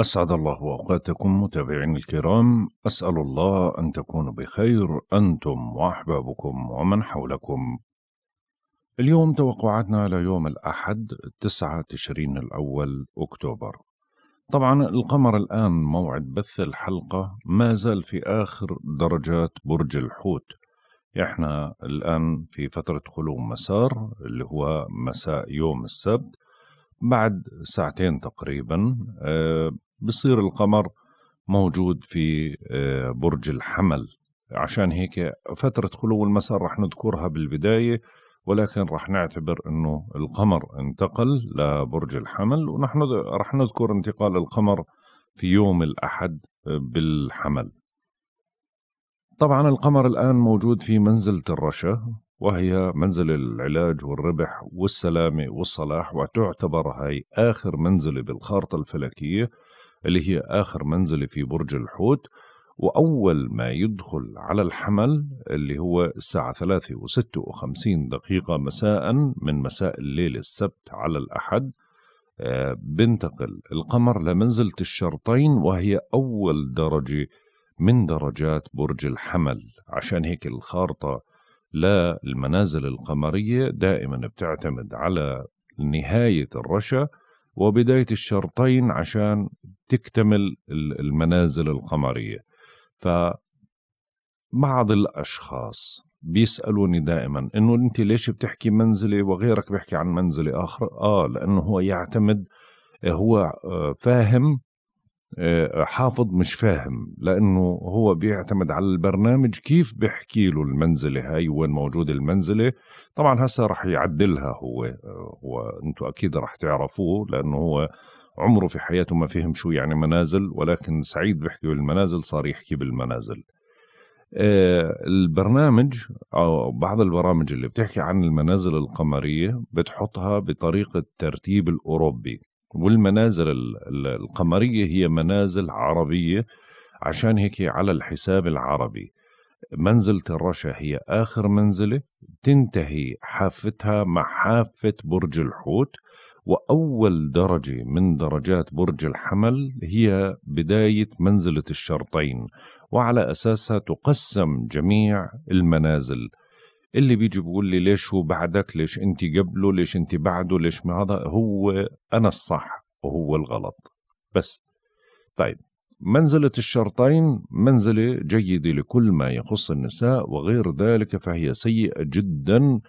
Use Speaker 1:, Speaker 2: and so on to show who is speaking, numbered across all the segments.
Speaker 1: أسعد الله أوقاتكم متابعين الكرام أسأل الله أن تكونوا بخير أنتم وأحبابكم ومن حولكم اليوم توقعاتنا على يوم الأحد 9 تشرين الأول أكتوبر طبعا القمر الآن موعد بث الحلقة ما زال في آخر درجات برج الحوت احنا الآن في فترة خلو مسار اللي هو مساء يوم السبت بعد ساعتين تقريبا آه، بصير القمر موجود في آه، برج الحمل عشان هيك فترة خلو المسار رح نذكرها بالبداية ولكن رح نعتبر أنه القمر انتقل لبرج الحمل ونحن رح نذكر انتقال القمر في يوم الأحد آه، بالحمل طبعا القمر الآن موجود في منزلة الرشا وهي منزل العلاج والربح والسلامة والصلاح وتعتبر هاي آخر منزلة بالخارطة الفلكية اللي هي آخر منزلة في برج الحوت وأول ما يدخل على الحمل اللي هو الساعة 3 و56 دقيقة مساء من مساء الليل السبت على الأحد آه، بنتقل القمر لمنزلة الشرطين وهي أول درجة من درجات برج الحمل عشان هيك الخارطة للمنازل القمرية دائما بتعتمد على نهاية الرشا وبداية الشرطين عشان تكتمل المنازل القمرية فبعض الأشخاص بيسألوني دائما انه انت ليش بتحكي منزلة وغيرك بيحكي عن منزلة اخر اه لانه هو يعتمد هو آه، فاهم آه، حافظ مش فاهم لانه هو بيعتمد على البرنامج كيف بيحكي له المنزله هاي وين موجوده المنزله طبعا هسه رح يعدلها هو آه، هو اكيد رح تعرفوه لانه هو عمره في حياته ما فهم شو يعني منازل ولكن سعيد بيحكي بالمنازل صار يحكي بالمنازل آه، البرنامج أو بعض البرامج اللي بتحكي عن المنازل القمرية بتحطها بطريقة ترتيب الأوروبي والمنازل القمرية هي منازل عربية عشان هيك على الحساب العربي منزلة الرشا هي آخر منزلة تنتهي حافتها مع حافة برج الحوت وأول درجة من درجات برج الحمل هي بداية منزلة الشرطين وعلى أساسها تقسم جميع المنازل اللي بيجي بيقول لي ليش هو بعدك ليش انت قبله ليش انت بعده ليش ما هذا هو أنا الصح وهو الغلط بس طيب منزلة الشرطين منزلة جيدة لكل ما يخص النساء وغير ذلك فهي سيئة جدا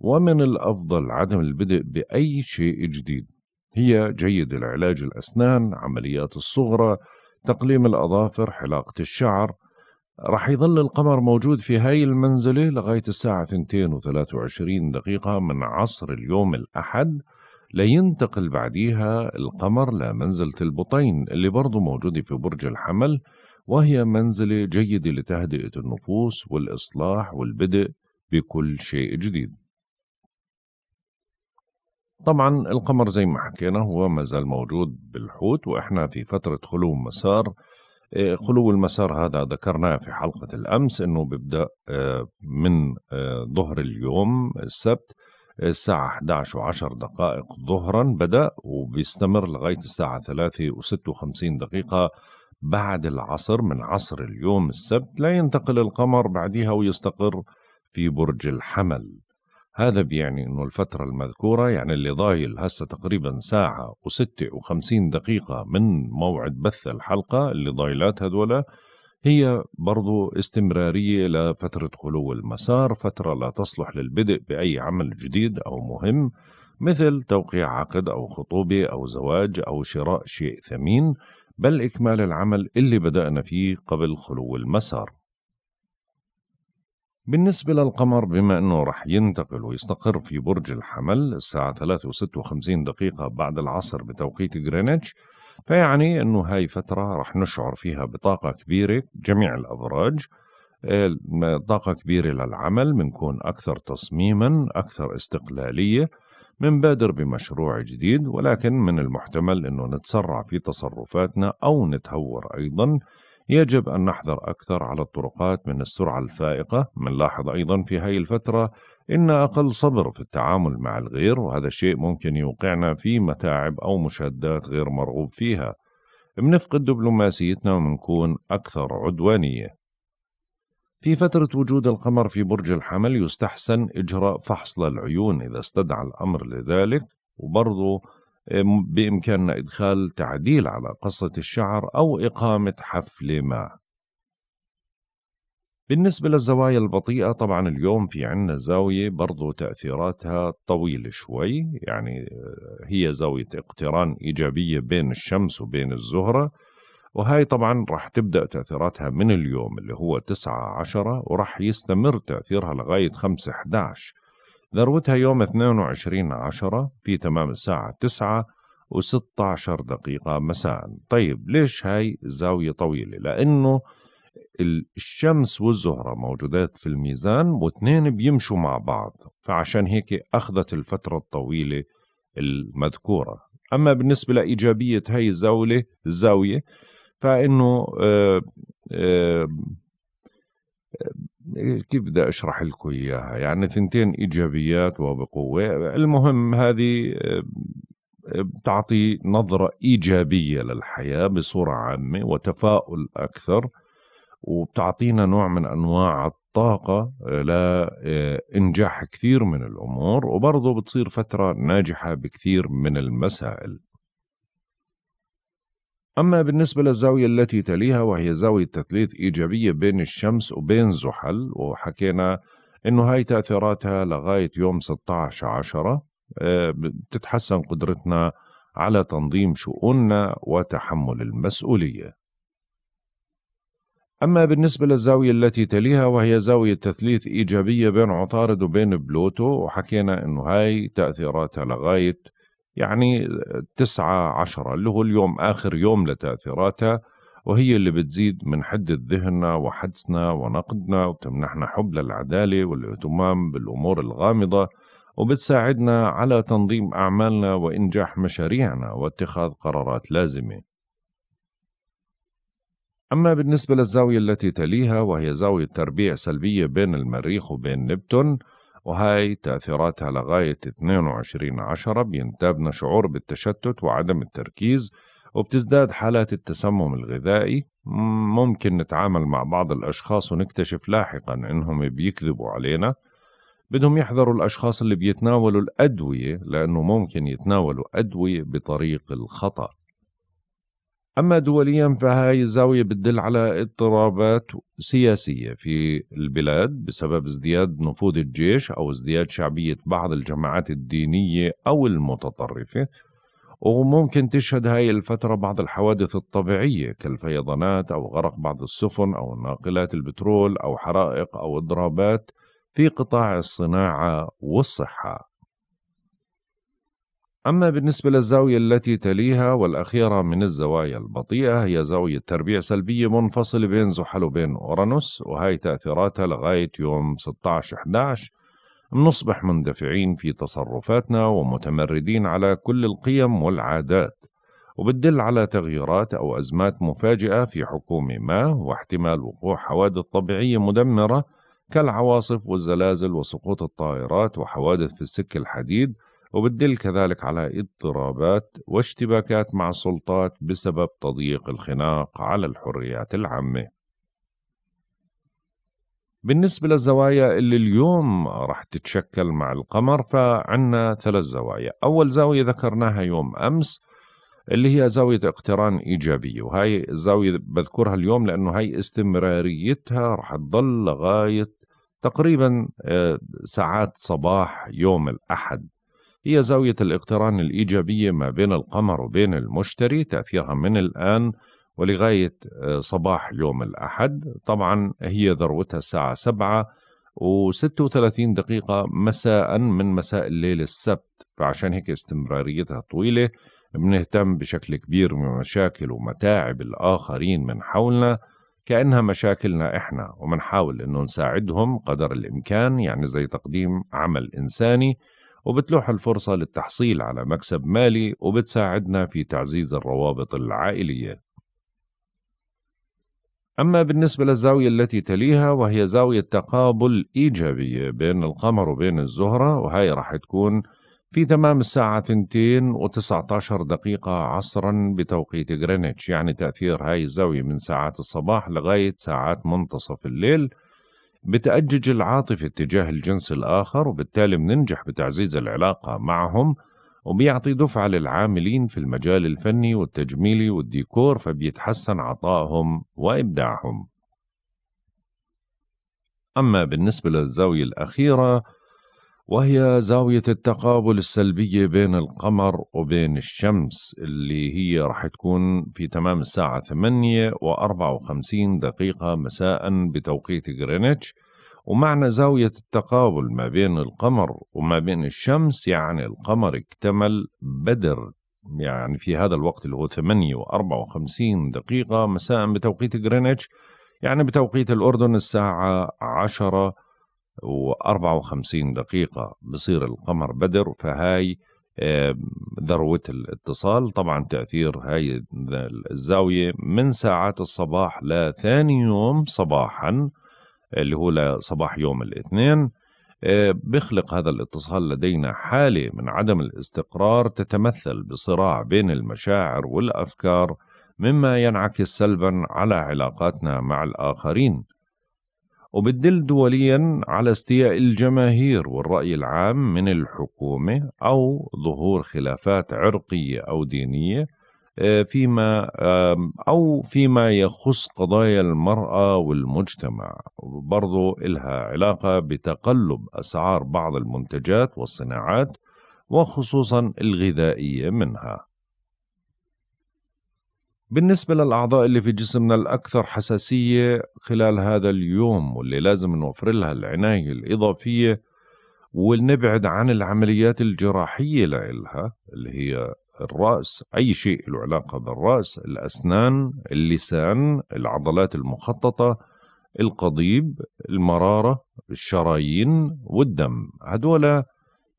Speaker 1: ومن الأفضل عدم البدء بأي شيء جديد هي جيد العلاج الأسنان عمليات الصغرى تقليم الأظافر حلاقة الشعر رح يظل القمر موجود في هاي المنزلة لغاية الساعة 22 دقيقة من عصر اليوم الأحد لينتقل بعديها القمر لمنزلة البطين اللي برضه موجودة في برج الحمل وهي منزلة جيدة لتهدئة النفوس والإصلاح والبدء بكل شيء جديد طبعا القمر زي ما حكينا هو ما زال موجود بالحوت واحنا في فتره خلو مسار آه، خلو المسار هذا ذكرناه في حلقه الامس انه بيبدا آه، من آه، ظهر اليوم السبت الساعة 11 و10 دقائق ظهرا بدأ وبيستمر لغاية الساعة 3 و56 دقيقة بعد العصر من عصر اليوم السبت لا ينتقل القمر بعدها ويستقر في برج الحمل هذا بيعني انه الفترة المذكورة يعني اللي ضايل هسه تقريبا ساعة وستة وخمسين دقيقة من موعد بث الحلقة اللي ضايلات هذولا هي برضو استمرارية لفترة خلو المسار فترة لا تصلح للبدء بأي عمل جديد أو مهم مثل توقيع عقد أو خطوبة أو زواج أو شراء شيء ثمين بل إكمال العمل اللي بدأنا فيه قبل خلو المسار بالنسبة للقمر بما أنه رح ينتقل ويستقر في برج الحمل الساعة 3.56 دقيقة بعد العصر بتوقيت غرينتش فيعني أنه هاي فترة رح نشعر فيها بطاقة كبيرة جميع الأبراج آه، طاقة كبيرة للعمل بنكون أكثر تصميما أكثر استقلالية منبادر بمشروع جديد ولكن من المحتمل أنه نتسرع في تصرفاتنا أو نتهور أيضا يجب أن نحذر أكثر على الطرقات من السرعة الفائقة منلاحظ أيضا في هاي الفترة إن أقل صبر في التعامل مع الغير وهذا الشيء ممكن يوقعنا في متاعب أو مشادات غير مرغوب فيها بنفقد دبلوماسيتنا ونكون أكثر عدوانية في فترة وجود القمر في برج الحمل يستحسن إجراء فحص للعيون إذا استدعى الأمر لذلك وبرضه بإمكاننا إدخال تعديل على قصة الشعر أو إقامة حفلة ما بالنسبة للزوايا البطيئة طبعا اليوم في عنا زاوية برضو تأثيراتها طويلة شوي يعني آه، هي زاوية اقتران إيجابية بين الشمس وبين الزهرة وهاي طبعا رح تبدأ تأثيراتها من اليوم اللي هو 9 10 ورح يستمر تأثيرها لغاية 5 11 ذروتها يوم 22 عشرة في تمام الساعة 9 و16 دقيقة مساء طيب ليش هاي زاوية طويلة لأنه الشمس والزهرة موجودات في الميزان واثنين بيمشوا مع بعض فعشان هيك أخذت الفترة الطويلة المذكورة أما بالنسبة لإيجابية هاي الزاوية الزاوية فإنه آآ آه، آآ آه، كيف بدي اشرح لكم اياها يعني تنتين ايجابيات وبقوه المهم هذه آه، بتعطي نظره ايجابيه للحياه بصوره عامه وتفاؤل اكثر وبتعطينا نوع من انواع الطاقه آه، لانجاح آه، كثير من الامور وبرضه بتصير فتره ناجحه بكثير من المسائل أما بالنسبة للزاوية التي تليها وهي زاوية تثليث إيجابية بين الشمس وبين زحل وحكينا إنه هاي تأثيراتها لغاية يوم 16 عشرة آه، بتتحسن قدرتنا على تنظيم شؤوننا وتحمل المسؤولية أما بالنسبة للزاوية التي تليها وهي زاوية تثليث إيجابية بين عطارد وبين بلوتو وحكينا أنه هاي تأثيراتها لغاية يعني تسعة عشرة اللي هو اليوم آخر يوم لتأثيراتها وهي اللي بتزيد من حدة ذهننا وحدسنا ونقدنا وبتمنحنا حب للعدالة والاهتمام بالأمور الغامضة وبتساعدنا على تنظيم أعمالنا وإنجاح مشاريعنا واتخاذ قرارات لازمة أما بالنسبة للزاوية التي تليها وهي زاوية تربيع سلبية بين المريخ وبين نبتون وهاي تأثيراتها لغاية 22 عشرة بينتابنا شعور بالتشتت وعدم التركيز وبتزداد حالات التسمم الغذائي ممكن نتعامل مع بعض الأشخاص ونكتشف لاحقا إنهم بيكذبوا علينا بدهم يحذروا الأشخاص اللي بيتناولوا الأدوية لأنه ممكن يتناولوا أدوية بطريق الخطأ أما دوليا فهاي الزاوية بتدل على اضطرابات سياسية في البلاد بسبب ازدياد نفوذ الجيش أو ازدياد شعبية بعض الجماعات الدينية أو المتطرفة وممكن تشهد هاي الفترة بعض الحوادث الطبيعية كالفيضانات أو غرق بعض السفن أو ناقلات البترول أو حرائق أو إضرابات في قطاع الصناعة والصحة أما بالنسبة للزاوية التي تليها والأخيرة من الزوايا البطيئة هي زاوية تربيع سلبية منفصل بين زحل وبين أورانوس وهي تأثيراتها لغاية يوم 16/11 نصبح مندفعين في تصرفاتنا ومتمردين على كل القيم والعادات وبتدل على تغييرات أو أزمات مفاجئة في حكومة ما واحتمال وقوع حوادث طبيعية مدمرة كالعواصف والزلازل وسقوط الطائرات وحوادث في السك الحديد وبتدل كذلك على اضطرابات واشتباكات مع السلطات بسبب تضييق الخناق على الحريات العامة بالنسبة للزوايا اللي اليوم رح تتشكل مع القمر فعنا ثلاث زوايا أول زاوية ذكرناها يوم أمس اللي هي زاوية اقتران إيجابية وهي الزاوية بذكرها اليوم لأنه هي استمراريتها رح تضل لغاية تقريبا آه، ساعات صباح يوم الأحد هي زاوية الاقتران الإيجابية ما بين القمر وبين المشتري تأثيرها من الآن ولغاية آه، صباح يوم الأحد طبعا هي ذروتها الساعة 7 و36 دقيقة مساء من مساء الليل السبت فعشان هيك استمراريتها طويلة بنهتم بشكل كبير بمشاكل ومتاعب الآخرين من حولنا كأنها مشاكلنا إحنا ومنحاول أنه نساعدهم قدر الإمكان يعني زي تقديم عمل إنساني وبتلوح الفرصة للتحصيل على مكسب مالي وبتساعدنا في تعزيز الروابط العائلية أما بالنسبة للزاوية التي تليها وهي زاوية تقابل إيجابية بين القمر وبين الزهرة وهي راح تكون في تمام الساعة 2 و19 دقيقة عصرا بتوقيت غرينتش يعني تأثير هاي الزاوية من ساعات الصباح لغاية ساعات منتصف الليل بتأجج العاطفة تجاه الجنس الآخر وبالتالي بننجح بتعزيز العلاقة معهم وبيعطي دفعة للعاملين في المجال الفني والتجميلي والديكور فبيتحسن عطائهم وإبداعهم أما بالنسبة للزاوية الأخيرة وهي زاوية التقابل السلبية بين القمر وبين الشمس اللي هي رح تكون في تمام الساعة 8 و54 دقيقة مساء بتوقيت غرينتش ومعنى زاوية التقابل ما بين القمر وما بين الشمس يعني القمر اكتمل بدر يعني في هذا الوقت اللي هو 8 و54 دقيقة مساء بتوقيت غرينتش يعني بتوقيت الأردن الساعة 10 و54 دقيقة بصير القمر بدر فهاي ذروة الاتصال طبعا تأثير هاي الزاوية من ساعات الصباح لثاني يوم صباحا اللي هو لصباح يوم الاثنين آه، بخلق هذا الاتصال لدينا حالة من عدم الاستقرار تتمثل بصراع بين المشاعر والأفكار مما ينعكس سلبا على علاقاتنا مع الآخرين وبتدل دوليا على استياء الجماهير والرأي العام من الحكومة أو ظهور خلافات عرقية أو دينية آه، فيما أو فيما يخص قضايا المرأة والمجتمع برضو إلها علاقة بتقلب أسعار بعض المنتجات والصناعات وخصوصا الغذائية منها بالنسبة للأعضاء اللي في جسمنا الأكثر حساسية خلال هذا اليوم واللي لازم نوفر لها العناية الإضافية ونبعد عن العمليات الجراحية لإلها اللي هي الرأس أي شيء له علاقة بالرأس الأسنان اللسان العضلات المخططة القضيب المرارة الشرايين والدم هدول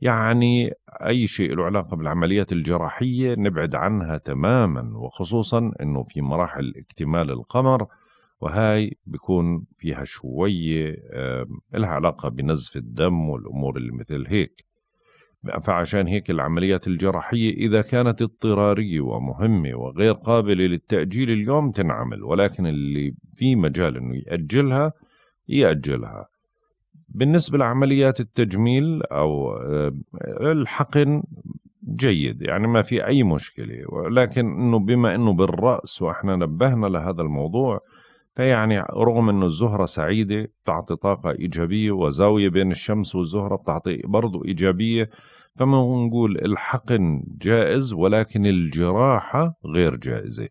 Speaker 1: يعني أي شيء له علاقة بالعمليات الجراحية نبعد عنها تماما وخصوصا أنه في مراحل اكتمال القمر وهاي بيكون فيها شوية لها علاقة بنزف الدم والأمور اللي مثل هيك فعشان هيك العمليات الجراحية إذا كانت اضطرارية ومهمة وغير قابلة للتأجيل اليوم تنعمل ولكن اللي في مجال أنه يأجلها يأجلها بالنسبة لعمليات التجميل أو آه، الحقن جيد يعني ما في أي مشكلة ولكن إنه بما إنه بالرأس وإحنا نبهنا لهذا الموضوع فيعني رغم إنه الزهرة سعيدة بتعطي طاقة إيجابية وزاوية بين الشمس والزهرة بتعطي برضو إيجابية فما نقول الحقن جائز ولكن الجراحة غير جائزة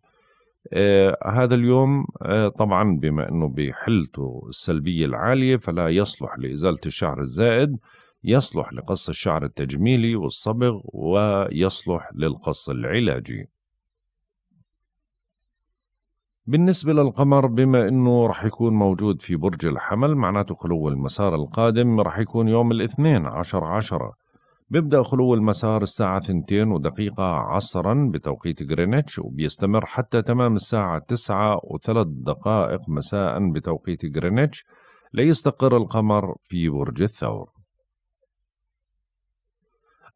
Speaker 1: آه، هذا اليوم آه، طبعا بما انه بحلته السلبيه العاليه فلا يصلح لازاله الشعر الزائد يصلح لقص الشعر التجميلي والصبغ ويصلح للقص العلاجي بالنسبة للقمر بما انه رح يكون موجود في برج الحمل معناته خلو المسار القادم رح يكون يوم الاثنين عشر عشرة بيبدأ خلو المسار الساعة 2 ودقيقة عصرا بتوقيت جرينتش وبيستمر حتى تمام الساعة 9 وثلاث دقائق مساء بتوقيت جرينتش ليستقر القمر في برج الثور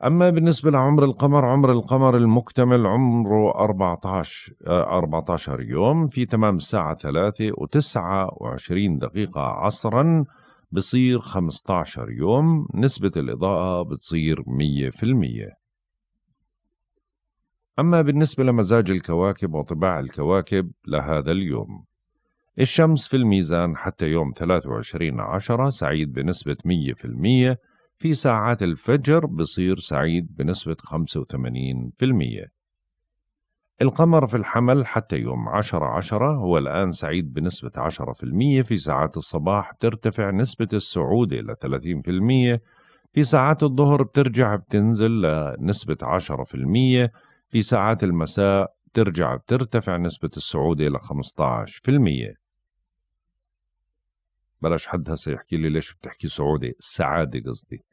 Speaker 1: أما بالنسبة لعمر القمر عمر القمر المكتمل عمره 14 14 يوم في تمام الساعة 3 و29 دقيقة عصرا بصير 15 يوم نسبة الإضاءة بتصير 100% أما بالنسبة لمزاج الكواكب وطباع الكواكب لهذا اليوم الشمس في الميزان حتى يوم 23 عشرة سعيد بنسبة 100% في ساعات الفجر بصير سعيد بنسبة 85% القمر في الحمل حتى يوم 10 10 هو الآن سعيد بنسبة 10% في ساعات الصباح بترتفع نسبة السعود إلى 30% في ساعات الظهر بترجع بتنزل لنسبة 10% في ساعات المساء بترجع بترتفع نسبة السعود إلى 15% بلاش حد هسا يحكي لي ليش بتحكي سعودي سعادة قصدي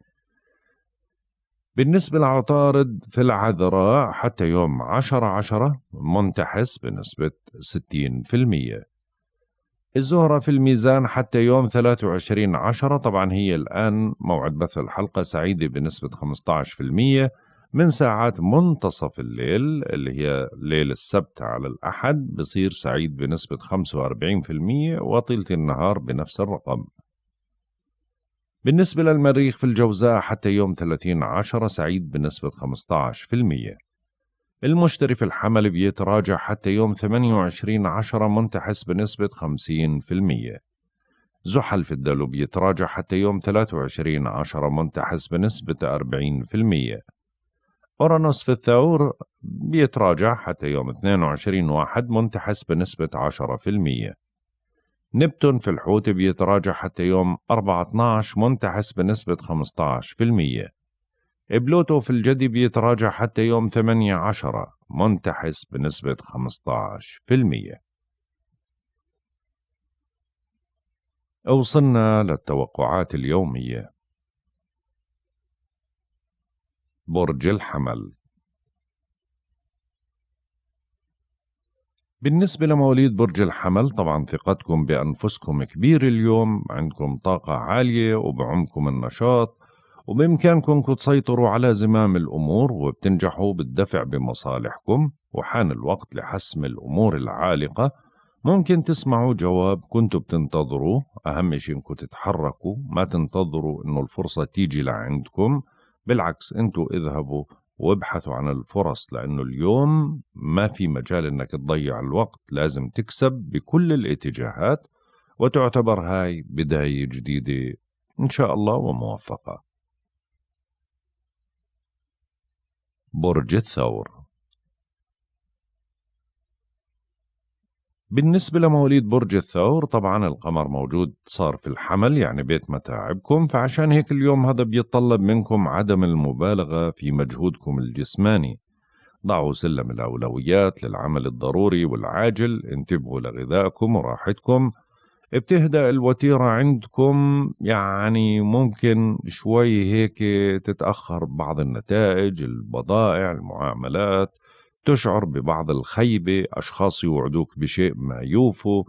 Speaker 1: بالنسبة لعطارد في العذراء حتى يوم عشرة عشرة منتحس بنسبة ستين في المية الزهرة في الميزان حتى يوم ثلاثة وعشرين عشرة طبعا هي الآن موعد بث الحلقة سعيدة بنسبة خمسة عشر في المية من ساعات منتصف الليل اللي هي ليل السبت على الأحد بصير سعيد بنسبة خمسة وأربعين في المية وطيلة النهار بنفس الرقم بالنسبة للمريخ في الجوزاء حتى يوم 30 عشر سعيد بنسبة 15% المشتري في الحمل بيتراجع حتى يوم 28 عشر منتحس بنسبة 50% زحل في الدلو بيتراجع حتى يوم 23 عشر منتحس بنسبة 40% أورانوس في الثور بيتراجع حتى يوم 22 واحد منتحس بنسبة 10% نبتون في الحوت بيتراجع حتى يوم 4/12 منتحس بنسبة 15% بلوتو في الجدي بيتراجع حتى يوم 8/10 منتعس بنسبة 15% وصلنا للتوقعات اليومية برج الحمل بالنسبة لمواليد برج الحمل طبعا ثقتكم بأنفسكم كبيرة اليوم عندكم طاقة عالية وبعمكم النشاط وبإمكانكم تسيطروا على زمام الأمور وبتنجحوا بالدفع بمصالحكم وحان الوقت لحسم الأمور العالقة ممكن تسمعوا جواب كنتوا بتنتظروه أهم شيء إنكم تتحركوا ما تنتظروا إنه الفرصة تيجي لعندكم بالعكس أنتوا اذهبوا وابحثوا عن الفرص لأنه اليوم ما في مجال أنك تضيع الوقت لازم تكسب بكل الاتجاهات وتعتبر هاي بداية جديدة إن شاء الله وموفقة برج الثور بالنسبة لمواليد برج الثور طبعا القمر موجود صار في الحمل يعني بيت متاعبكم فعشان هيك اليوم هذا بيتطلب منكم عدم المبالغة في مجهودكم الجسماني ضعوا سلم الأولويات للعمل الضروري والعاجل انتبهوا لغذائكم وراحتكم بتهدأ الوتيرة عندكم يعني ممكن شوي هيك تتأخر بعض النتائج البضائع المعاملات تشعر ببعض الخيبة أشخاص يوعدوك بشيء ما يوفوا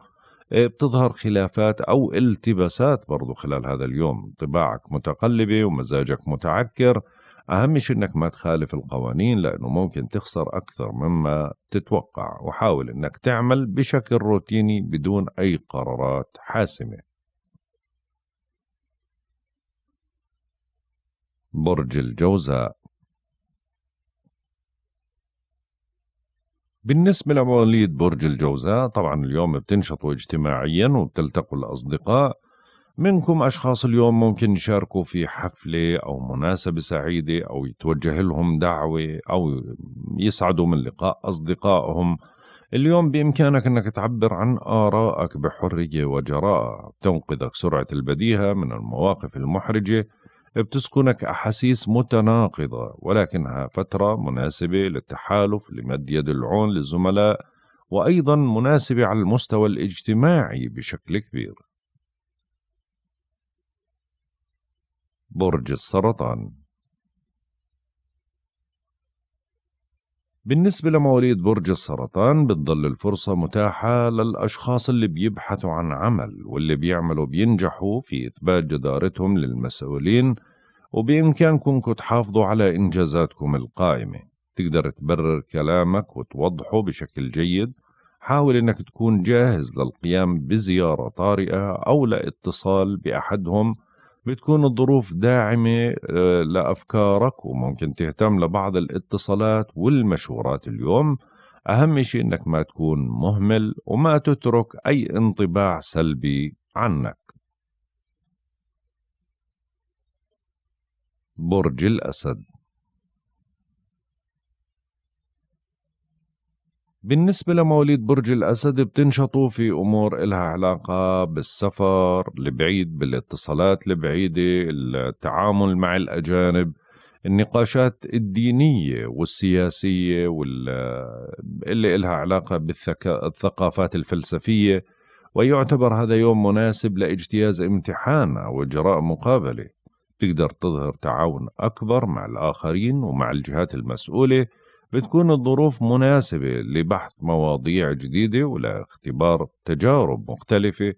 Speaker 1: آه، بتظهر خلافات أو التباسات برضو خلال هذا اليوم طباعك متقلبة ومزاجك متعكر أهم شيء أنك ما تخالف القوانين لأنه ممكن تخسر أكثر مما تتوقع وحاول أنك تعمل بشكل روتيني بدون أي قرارات حاسمة برج الجوزاء بالنسبة لمواليد برج الجوزاء طبعا اليوم بتنشطوا اجتماعيا وبتلتقوا الأصدقاء منكم أشخاص اليوم ممكن يشاركوا في حفلة أو مناسبة سعيدة أو يتوجه لهم دعوة أو يسعدوا من لقاء أصدقائهم اليوم بإمكانك أنك تعبر عن آرائك بحرية وجراءة تنقذك سرعة البديهة من المواقف المحرجة بتسكنك أحاسيس متناقضة ولكنها فترة مناسبة للتحالف لمد يد العون للزملاء وأيضا مناسبة على المستوى الاجتماعي بشكل كبير برج السرطان بالنسبة لمواليد برج السرطان بتضل الفرصة متاحة للأشخاص اللي بيبحثوا عن عمل واللي بيعملوا بينجحوا في إثبات جدارتهم للمسؤولين وبإمكانكم تحافظوا على إنجازاتكم القائمة تقدر تبرر كلامك وتوضحه بشكل جيد حاول إنك تكون جاهز للقيام بزيارة طارئة أو لاتصال بأحدهم بتكون الظروف داعمة آه، لأفكارك وممكن تهتم لبعض الاتصالات والمشورات اليوم أهم شيء أنك ما تكون مهمل وما تترك أي انطباع سلبي عنك برج الأسد بالنسبة لمواليد برج الأسد بتنشطوا في أمور إلها علاقة بالسفر البعيد بالاتصالات البعيدة التعامل مع الأجانب النقاشات الدينية والسياسية واللي إلها علاقة بالثقافات الفلسفية ويعتبر هذا يوم مناسب لاجتياز امتحان أو إجراء مقابلة تقدر تظهر تعاون أكبر مع الآخرين ومع الجهات المسؤولة بتكون الظروف مناسبة لبحث مواضيع جديدة ولاختبار تجارب مختلفة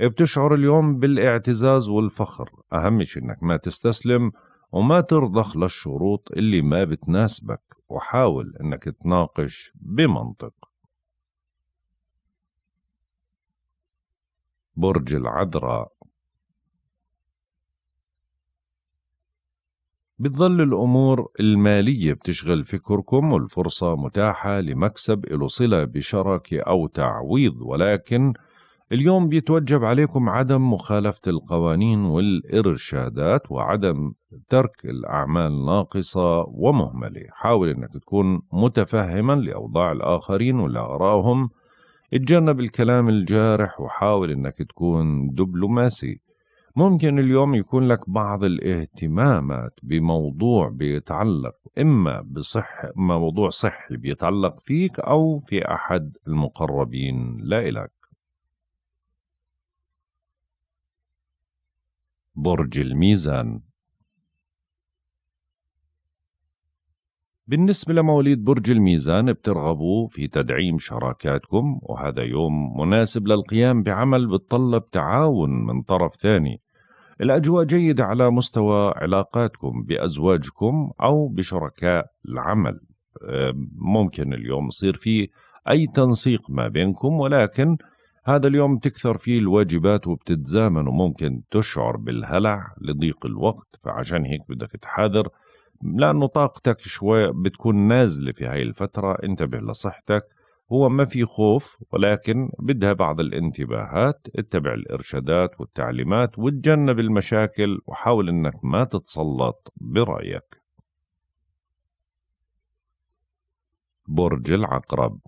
Speaker 1: بتشعر اليوم بالاعتزاز والفخر أهم شيء إنك ما تستسلم وما ترضخ للشروط اللي ما بتناسبك وحاول إنك تناقش بمنطق برج العذراء بتظل الأمور المالية بتشغل فكركم والفرصة متاحة لمكسب له صلة بشراكة أو تعويض ولكن اليوم بيتوجب عليكم عدم مخالفة القوانين والإرشادات وعدم ترك الأعمال ناقصة ومهملة حاول أنك تكون متفهما لأوضاع الآخرين ولآرائهم اتجنب الكلام الجارح وحاول أنك تكون دبلوماسي ممكن اليوم يكون لك بعض الاهتمامات بموضوع بيتعلق إما بصح موضوع صحي بيتعلق فيك أو في أحد المقربين لإلك برج الميزان بالنسبة لمواليد برج الميزان بترغبوا في تدعيم شراكاتكم وهذا يوم مناسب للقيام بعمل بتطلب تعاون من طرف ثاني الأجواء جيدة على مستوى علاقاتكم بأزواجكم أو بشركاء العمل ممكن اليوم يصير في أي تنسيق ما بينكم ولكن هذا اليوم تكثر فيه الواجبات وبتتزامن وممكن تشعر بالهلع لضيق الوقت فعشان هيك بدك تحاذر لأنه طاقتك شوي بتكون نازلة في هاي الفترة انتبه لصحتك هو ما في خوف ولكن بدها بعض الانتباهات اتبع الإرشادات والتعليمات وتجنب المشاكل وحاول أنك ما تتسلط برأيك برج العقرب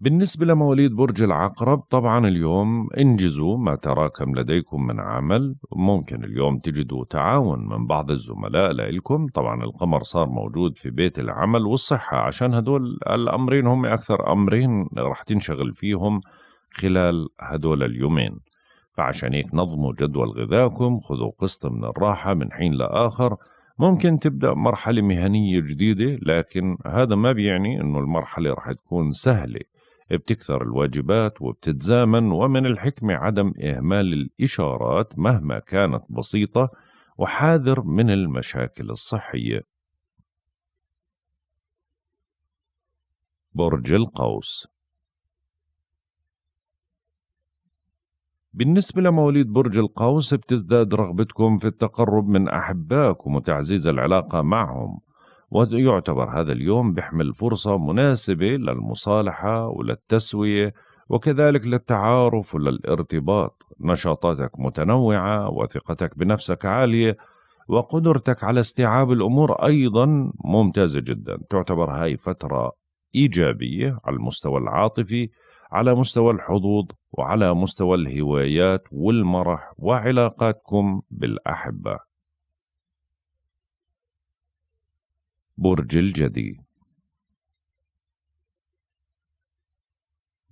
Speaker 1: بالنسبة لمواليد برج العقرب طبعا اليوم انجزوا ما تراكم لديكم من عمل ممكن اليوم تجدوا تعاون من بعض الزملاء لإلكم طبعا القمر صار موجود في بيت العمل والصحة عشان هدول الأمرين هم أكثر أمرين راح تنشغل فيهم خلال هدول اليومين فعشان هيك نظموا جدول غذائكم خذوا قسط من الراحة من حين لآخر ممكن تبدأ مرحلة مهنية جديدة لكن هذا ما بيعني أنه المرحلة رح تكون سهلة بتكثر الواجبات وبتتزامن ومن الحكمة عدم إهمال الإشارات مهما كانت بسيطة وحاذر من المشاكل الصحية برج القوس بالنسبة لمواليد برج القوس بتزداد رغبتكم في التقرب من أحبائكم وتعزيز العلاقة معهم ويعتبر هذا اليوم بيحمل فرصة مناسبة للمصالحة وللتسوية وكذلك للتعارف وللارتباط نشاطاتك متنوعة وثقتك بنفسك عالية وقدرتك على استيعاب الأمور أيضا ممتازة جدا تعتبر هاي فترة إيجابية على المستوى العاطفي على مستوى الحظوظ وعلى مستوى الهوايات والمرح وعلاقاتكم بالأحبة برج الجدي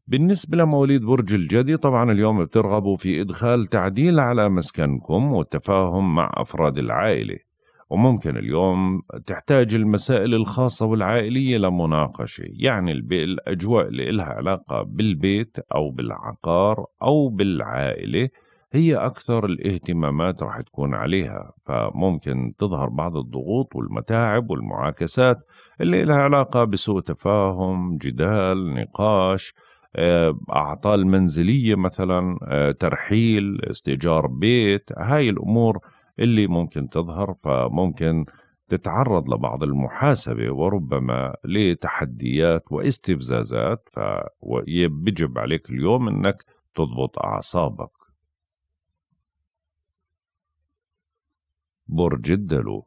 Speaker 1: بالنسبة لمواليد برج الجدي طبعا اليوم بترغبوا في إدخال تعديل على مسكنكم والتفاهم مع أفراد العائلة وممكن اليوم تحتاج المسائل الخاصة والعائلية لمناقشة يعني الأجواء اللي إلها علاقة بالبيت أو بالعقار أو بالعائلة هي أكثر الاهتمامات راح تكون عليها فممكن تظهر بعض الضغوط والمتاعب والمعاكسات اللي لها علاقة بسوء تفاهم جدال نقاش آه، أعطال منزلية مثلا آه، ترحيل استئجار بيت هاي الأمور اللي ممكن تظهر فممكن تتعرض لبعض المحاسبة وربما لتحديات واستفزازات فبيجب عليك اليوم أنك تضبط أعصابك برج الدلو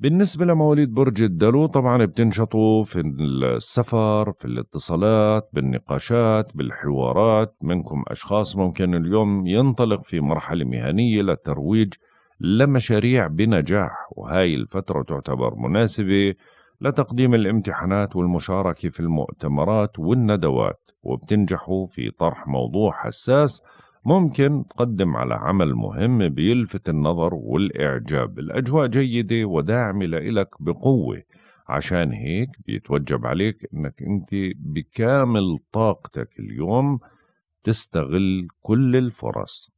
Speaker 1: بالنسبة لمواليد برج الدلو طبعا بتنشطوا في السفر في الاتصالات بالنقاشات بالحوارات منكم أشخاص ممكن اليوم ينطلق في مرحلة مهنية للترويج لمشاريع بنجاح وهاي الفترة تعتبر مناسبة لتقديم الامتحانات والمشاركة في المؤتمرات والندوات وبتنجحوا في طرح موضوع حساس ممكن تقدم على عمل مهم بيلفت النظر والإعجاب الأجواء جيدة وداعمة لإلك بقوة عشان هيك بيتوجب عليك أنك أنت بكامل طاقتك اليوم تستغل كل الفرص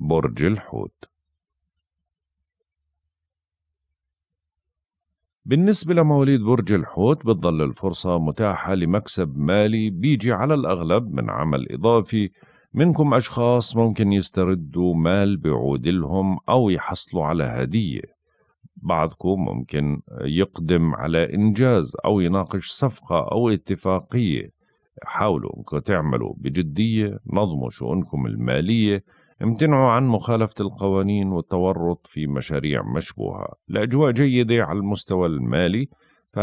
Speaker 1: برج الحوت بالنسبة لمواليد برج الحوت بتظل الفرصة متاحة لمكسب مالي بيجي على الأغلب من عمل إضافي منكم أشخاص ممكن يستردوا مال بعود لهم أو يحصلوا على هدية بعضكم ممكن يقدم على إنجاز أو يناقش صفقة أو اتفاقية حاولوا أنكم تعملوا بجدية نظموا شؤونكم المالية امتنعوا عن مخالفة القوانين والتورط في مشاريع مشبوهة الأجواء جيدة على المستوى المالي ف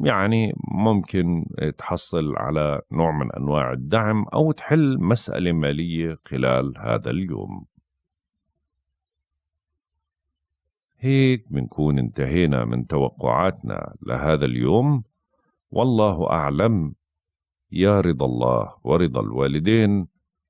Speaker 1: يعني ممكن تحصل على نوع من أنواع الدعم أو تحل مسألة مالية خلال هذا اليوم هيك بنكون انتهينا من توقعاتنا لهذا اليوم والله أعلم يا رضا الله ورضا الوالدين